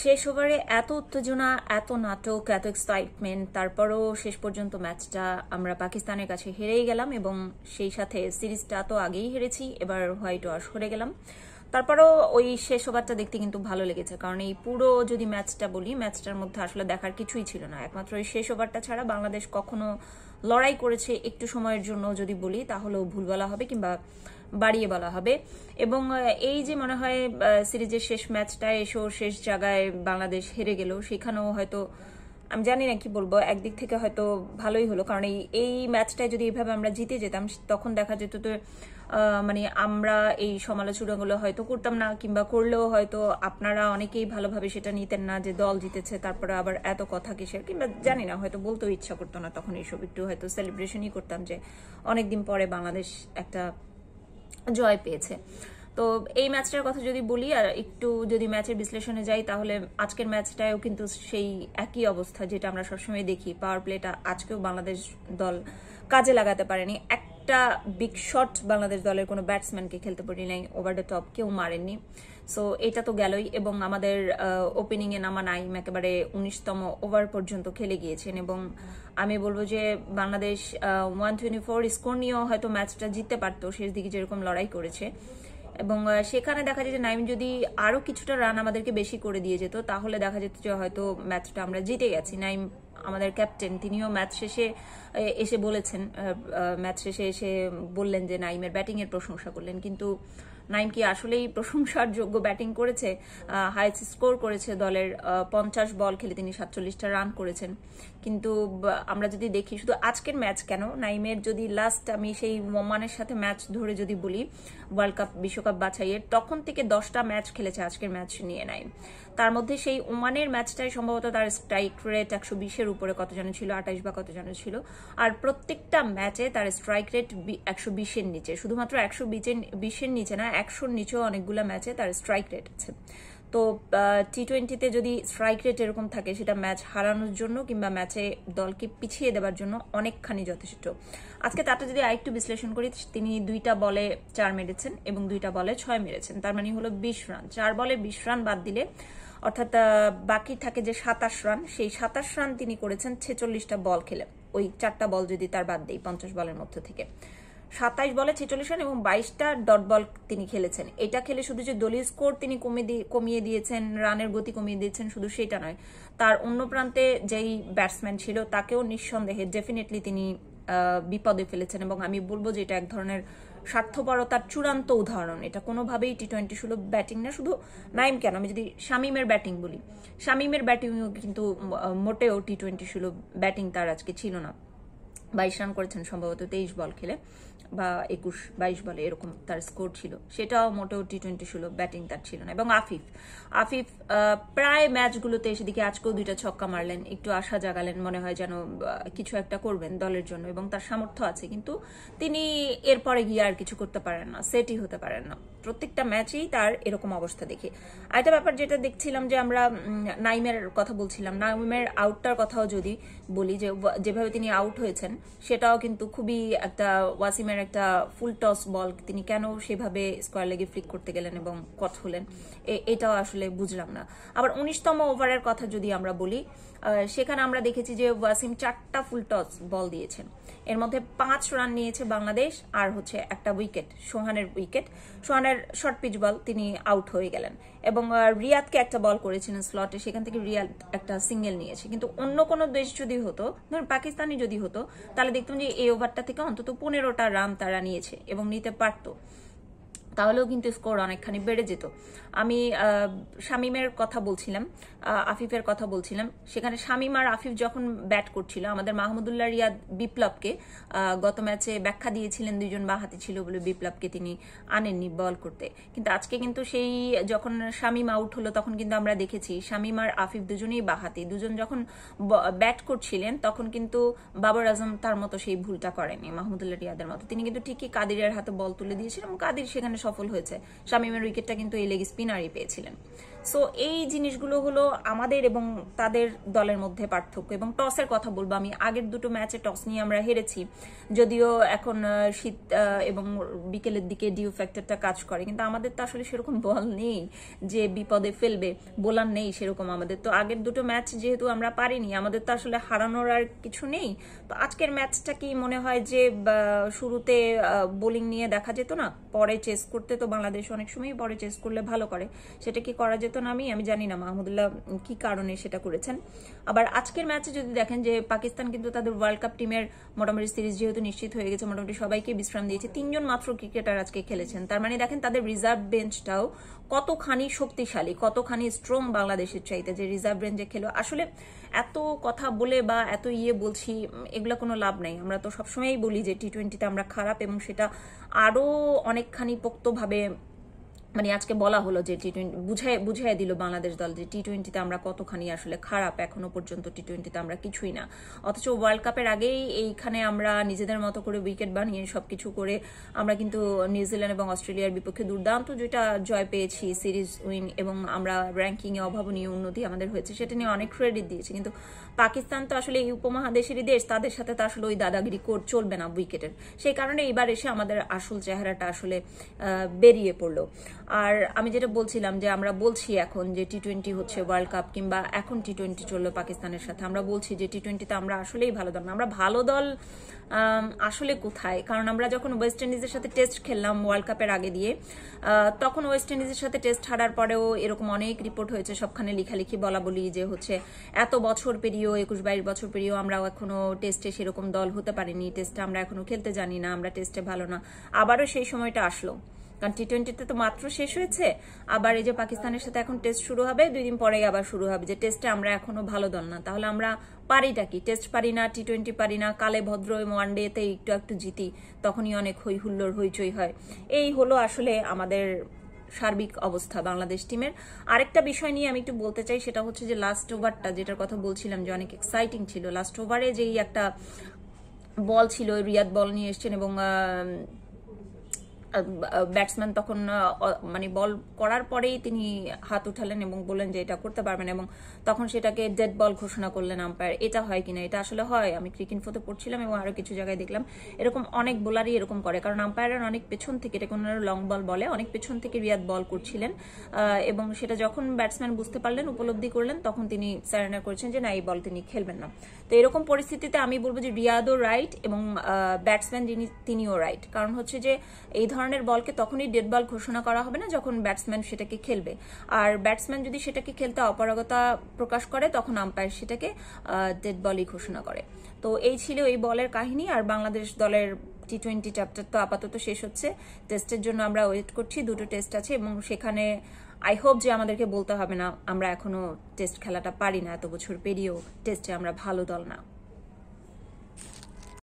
শেষ ওভারে এত উত্তেজনা এত নাটক এত এক্সাইটমেন্ট তারপরও শেষ পর্যন্ত ম্যাচটা আমরা পাকিস্তানের কাছে হেরেই গেলাম এবং সেই সাথে সিরিজটা তো আগেই হেরেছি এবার হোয়াইট ওয়াশ করে গেলাম তারপরও ওই শেষ ওভারটা দেখতে কিন্তু ভালো লেগেছে কারণ এই পুরো যদি ম্যাচটা বলি ম্যাচটার মধ্যে আসলে দেখার কিছুই ছিল না একমাত্র ওই শেষ ওভারটা ছাড়া বাংলাদেশ কখনো লড়াই করেছে একটু সময়ের জন্য যদি বলি তাহলেও ভুল বলা হবে কিংবা বাড়িয়ে বলা হবে এবং এই যে মনে হয় সিরিজের শেষ ম্যাচটায় এসেও শেষ জায়গায় বাংলাদেশ হেরে গেল সেখানেও হয়তো আমি জানি না কি বলবো একদিক থেকে হয়তো ভালোই হলো কারণ এই এই ম্যাচটায় যদি এভাবে আমরা জিতে যেতাম তখন দেখা যেত তো মানে আমরা এই সমালোচনাগুলো হয়তো করতাম না কিংবা করলেও হয়তো আপনারা অনেকেই ভালোভাবে সেটা নিতেন না যে দল জিতেছে তারপরে আবার এত কথা কিসের কিংবা জানি না হয়তো বলতেও ইচ্ছা করতো না তখন এইসব একটু হয়তো সেলিব্রেশনই করতাম যে অনেকদিন পরে বাংলাদেশ একটা জয় পেয়েছে তো এই ম্যাচটার কথা যদি বলি আর একটু যদি ম্যাচের বিশ্লেষণে যাই তাহলে আজকের ম্যাচটায়ও কিন্তু সেই একই অবস্থা যেটা আমরা সবসময় দেখি পাওয়ার প্লেটা আজকেও বাংলাদেশ দল কাজে লাগাতে পারেনি এক একটা বিগ শট বাংলাদেশ দলের কোনো ব্যাটসম্যানকে খেলতে পারি নাই ওভার দ্য টপ কেউ মারেননি সো এটা তো গেলই এবং আমাদের ওপেনিংয়ে নামা নাইম একেবারে উনিশতম ওভার পর্যন্ত খেলে গিয়েছেন এবং আমি বলবো যে Bangladesh one twenty four score নিয়েও হয়তো ম্যাচটা জিততে পারতো শেষ দিকে যেরকম লড়াই করেছে এবং সেখানে দেখা যায় যে নাইম যদি আরও কিছুটা রান আমাদেরকে বেশি করে দিয়ে যেত তাহলে দেখা যেত যে হয়তো ম্যাচটা আমরা জিতে গেছি নাইম আমাদের ক্যাপ্টেন তিনিও ম্যাচ শেষে এসে বলেছেন ম্যাচ শেষে এসে বললেন যে নাইমের ব্যাটিংয়ের প্রশংসা করলেন কিন্তু নাইম কি আসলেই প্রশংসার যোগ্য ব্যাটিং করেছে হাইস্ট স্কোর করেছে দলের পঞ্চাশ বল খেলে তিনি সাতচল্লিশটা রান করেছেন কিন্তু আমরা যদি দেখি শুধু আজকের ম্যাচ কেন নাইমের যদি লাস্ট আমি সেই ওমানের সাথে ম্যাচ ধরে যদি বলি ওয়ার্ল্ড কাপ বিশ্বকাপ বাছাইয়ের তখন থেকে দশটা ম্যাচ খেলেছে আজকের ম্যাচ নিয়ে নাইম তার মধ্যে সেই ওমানের ম্যাচটাই সম্ভবত তার স্ট্রাইক রেট একশো বিশের উপরে কত জন ছিল আঠাশ বা কত জন ছিল আর প্রত্যেকটা ম্যাচে তার স্ট্রাইক রেট একশো বিশের নিচে শুধুমাত্র একশো বিশের নিচে না একশোর নিচেও অনেকগুলো ম্যাচে তার স্ট্রাইক রেট আছে তো টি টোয়েন্টিতে যদি স্ট্রাইক রেট এরকম থাকে সেটা ম্যাচ হারানোর জন্য কিংবা ম্যাচে দলকে পিছিয়ে দেওয়ার জন্য অনেকখানি যথেষ্ট আজকে তাতে যদি আরেকটু বিশ্লেষণ করি তিনি দুইটা বলে চার মেরেছেন এবং দুইটা বলে ছয় মেরেছেন তার মানে হলো বিশ রান চার বলে বিশ রান বাদ দিলে অর্থাৎ বাকি থাকে যে সাতাশ রান সেই সাতাশ রান তিনি করেছেন ছেচল্লিশটা বল খেলে ওই চারটা বল যদি তার বাদ দেয় পঞ্চাশ বলের মধ্যে থেকে সাতাইশ বলে ছেচল্লিশ রান এবং বাইশটা ডট বল তিনি খেলেছেন এটা খেলে শুধু যে দলীয় স্কোর তিনি কমে দিয়ে কমিয়ে দিয়েছেন রানের গতি কমিয়ে দিয়েছেন শুধু সেটা নয় তার অন্য প্রান্তে যেই ব্যাটসম্যান ছিল তাকেও নিঃসন্দেহে ডেফিনেটলি তিনি বিপদে ফেলেছেন এবং আমি বলবো যে এটা এক ধরনের স্বার্থপরতার চূড়ান্ত উদাহরণ এটা কোনোভাবেই টি টোয়েন্টি সুলভ ব্যাটিং না শুধু নাইম কেন আমি যদি শামিমের ব্যাটিং বলি শামিমের ব্যাটিংও কিন্তু মোটেও টি টোয়েন্টি সুলভ ব্যাটিং তার আজকে ছিল না বাইশ রান করেছেন সম্ভবত তেইশ বল খেলে বা একুশ বাইশ বলে এরকম তার স্কোর ছিল সেটাও মোটেও টি টোয়েন্টি ছিল ব্যাটিং তার ছিল না এবং আফিফ আফিফ প্রায় ম্যাচগুলোতে এসে দিকে আজকেও দুইটা ছক্কা মারলেন একটু আশা জাগালেন মনে হয় যেন কিছু একটা করবেন দলের জন্য এবং তার সামর্থ্য আছে কিন্তু তিনি এরপরে গিয়ে আর কিছু করতে পারেন না সেটই হতে পারেন না প্রত্যেকটা ম্যাচেই তার এরকম অবস্থা আর আরেকটা ব্যাপার যেটা দেখছিলাম যে আমরা নাইমের কথা বলছিলাম নাইমের আউটটার কথাও যদি বলি যে যেভাবে তিনি আউট হয়েছেন সেটাও কিন্তু খুবই একটা ওয়াসিমের একটা ফুল টস বল তিনি কেন সেভাবে স্কোয়ার লেগে ফ্লিক করতে গেলেন এবং কট হলেন এটাও আসলে বুঝলাম না আবার উনিশতম ওভারের কথা যদি আমরা বলি সেখানে আমরা দেখেছি যে ওয়াসিম চারটা ফুল টস বল দিয়েছেন এর মধ্যে পাঁচ রান নিয়েছে বাংলাদেশ আর হচ্ছে একটা উইকেট সোহানের উইকেট সোহানের শর্ট পিচ বল তিনি আউট হয়ে গেলেন এবং রিয়াদকে একটা বল করেছিলেন স্লটে সেখান থেকে রিয়াদ একটা সিঙ্গেল নিয়েছে কিন্তু অন্য কোনো দেশ যদি হতো ধরুন পাকিস্তানি যদি হতো তাহলে দেখতাম যে এই ওভারটা থেকে অন্তত পনেরোটা রান তারা নিয়েছে এবং নিতে পারতো তাহলেও কিন্তু স্কোর অনেকখানি বেড়ে যেত আমি শামিমের কথা বলছিলাম আফিফের কথা বলছিলাম সেখানে শামিম আর আফিফ যখন ব্যাট করছিল আমাদের মাহমুদুল্লাহ রিয়াদ বিপ্লবকে গত ম্যাচে ব্যাখ্যা দিয়েছিলেন দুজন বাহাতি ছিল বলে বিপ্লবকে তিনি আনেননি বল করতে কিন্তু আজকে কিন্তু সেই যখন শামিম আউট হলো তখন কিন্তু আমরা দেখেছি শামিম আর আফিফ দুজনেই বাহাতি দুজন যখন ব্যাট করছিলেন তখন কিন্তু বাবর আজম তার মতো সেই ভুলটা করেনি মাহমুদুল্লাহ রিয়াদের মতো তিনি কিন্তু ঠিকই কাদিরের হাতে বল তুলে দিয়েছিলেন এবং কাদির সেখানে সফল হয়েছে শামিমের উইকেটটা কিন্তু এই লেগ স্পিনারই পেয়েছিলেন সো এই জিনিসগুলো হলো আমাদের এবং তাদের দলের মধ্যে পার্থক্য এবং টসের কথা বলবো আমি আগের দুটো ম্যাচে টস নিয়ে আমরা হেরেছি যদিও এখন শীত এবং বিকেলের দিকে ডিউ ফ্যাক্টরটা কাজ করে কিন্তু আমাদের তো আসলে সেরকম বল নেই যে বিপদে ফেলবে বোলার নেই সেরকম আমাদের তো আগের দুটো ম্যাচ যেহেতু আমরা পারিনি আমাদের তো আসলে হারানোর আর কিছু নেই তো আজকের ম্যাচটা কি মনে হয় যে শুরুতে বোলিং নিয়ে দেখা যেত না পরে চেস করতে তো বাংলাদেশ অনেক সময় পরে চেস করলে ভালো করে সেটা কি করা যেত নামেই আমি জানি না মাহমুদুল্লাহ কি কারণে সেটা করেছেন আবার আজকের ম্যাচে যদি দেখেন যে পাকিস্তান কিন্তু তাদের ওয়ার্ল্ড কাপ টিমের মোটামুটি সিরিজ যেহেতু নিশ্চিত হয়ে গেছে মোটামুটি সবাইকে বিশ্রাম দিয়েছে তিনজন মাত্র ক্রিকেটার আজকে খেলেছেন তার মানে দেখেন তাদের রিজার্ভ বেঞ্চটাও কতখানি শক্তিশালী কতখানি স্ট্রং বাংলাদেশের চাইতে যে রিজার্ভ বেঞ্চে খেলো আসলে এত কথা বলে বা এত ইয়ে বলছি এগুলো কোনো লাভ নাই আমরা তো সবসময়ই বলি যে টি টোয়েন্টিতে আমরা খারাপ এবং সেটা আরও অনেকখানি পোক্তভাবে মানে আজকে বলা হলো যে টি টোয়েন্টি বুঝাই বুঝাই দিল বাংলাদেশ দল যে টি টোয়েন্টিতে আমরা কতখানি আসলে খারাপ এখনো পর্যন্ত টি টোয়েন্টিতে আমরা কিছুই না অথচ ওয়ার্ল্ড কাপের আগেই এইখানে আমরা নিজেদের মতো করে উইকেট বানিয়ে সবকিছু করে আমরা কিন্তু নিউজিল্যান্ড এবং অস্ট্রেলিয়ার বিপক্ষে দুর্দান্ত যেটা জয় পেয়েছি সিরিজ উইন এবং আমরা র্যাঙ্কিংয়ে অভাবনীয় উন্নতি আমাদের হয়েছে সেটা নিয়ে অনেক ক্রেডিট দিয়েছি কিন্তু পাকিস্তান তো আসলে এই উপমহাদেশেরই দেশ তাদের সাথে তো আসলে ওই দাদাগিরি কোর চলবে না উইকেটের সেই কারণে এবার এসে আমাদের আসল চেহারাটা আসলে বেরিয়ে পড়লো আর আমি যেটা বলছিলাম যে আমরা বলছি এখন যে টি টোয়েন্টি হচ্ছে ওয়ার্ল্ড কাপ কিংবা এখন টি টোয়েন্টি চললো পাকিস্তানের সাথে আমরা বলছি যে টি টোয়েন্টিতে আমরা আসলেই ভালো দল আমরা ভালো দল আসলে কোথায় কারণ আমরা যখন ওয়েস্ট ইন্ডিজের সাথে টেস্ট খেললাম ওয়ার্ল্ড কাপের আগে দিয়ে তখন ওয়েস্ট ইন্ডিজের সাথে টেস্ট হারার পরেও এরকম অনেক রিপোর্ট হয়েছে সবখানে লিখালেখি বলা বলি যে হচ্ছে এত বছর পেরিয়েও একুশ বাইশ বছর পেরিয়েও আমরা এখনো টেস্টে সেরকম দল হতে পারিনি টেস্টে আমরা এখনো খেলতে জানি না আমরা টেস্টে ভালো না আবারও সেই সময়টা আসলো কারণ টি টোয়েন্টিতে তো মাত্র শেষ হয়েছে আবার এই যে পাকিস্তানের সাথে এখন টেস্ট শুরু হবে দুই দিন পরেই আবার শুরু হবে যে টেস্টে আমরা এখনো ভালো দল না তাহলে আমরা পারিটা কি টেস্ট পারি না টি টোয়েন্টি পারি না কালে ভদ্র ওয়ান ডেতে একটু একটু জিতি তখনই অনেক হই হুল্লোড় হইচই হয় এই হলো আসলে আমাদের সার্বিক অবস্থা বাংলাদেশ টিমের আরেকটা বিষয় নিয়ে আমি একটু বলতে চাই সেটা হচ্ছে যে লাস্ট ওভারটা যেটার কথা বলছিলাম যে অনেক এক্সাইটিং ছিল লাস্ট ওভারে যেই একটা বল ছিল রিয়াদ বল নিয়ে এসছেন এবং ব্যাটসম্যান তখন মানে বল করার পরেই তিনি হাত উঠালেন এবং বললেন যে এটা করতে পারবেন এবং তখন সেটাকে ডেড বল ঘোষণা করলেন আম্পায়ার এটা হয় কিনা এটা আসলে হয় আমি ক্রিকেট ফোতে পড়ছিলাম এবং আরও কিছু জায়গায় দেখলাম এরকম অনেক বোলারই এরকম করে কারণ আম্পায়ারের অনেক পেছন থেকে এটা কোন লং বল বলে অনেক পেছন থেকে রিয়াদ বল করছিলেন এবং সেটা যখন ব্যাটসম্যান বুঝতে পারলেন উপলব্ধি করলেন তখন তিনি স্যারেন্ডার করেছেন যে না এই বল তিনি খেলবেন না তো এরকম পরিস্থিতিতে আমি বলবো যে রিয়াদও রাইট এবং ব্যাটসম্যান যিনি তিনিও রাইট কারণ হচ্ছে যে এই ধরনের ধরনের বলকে তখনই ডেড বল ঘোষণা করা হবে না যখন ব্যাটসম্যান সেটাকে খেলবে আর ব্যাটসম্যান যদি সেটাকে খেলতে অপারগতা প্রকাশ করে তখন আম্পায়ার সেটাকে ডেড বলই ঘোষণা করে তো এই ছিল এই বলের কাহিনী আর বাংলাদেশ দলের টি টোয়েন্টি চ্যাপ্টার তো আপাতত শেষ হচ্ছে টেস্টের জন্য আমরা ওয়েট করছি দুটো টেস্ট আছে এবং সেখানে আই হোপ যে আমাদেরকে বলতে হবে না আমরা এখনো টেস্ট খেলাটা পারি না এত বছর পেরিয়েও টেস্টে আমরা ভালো দল না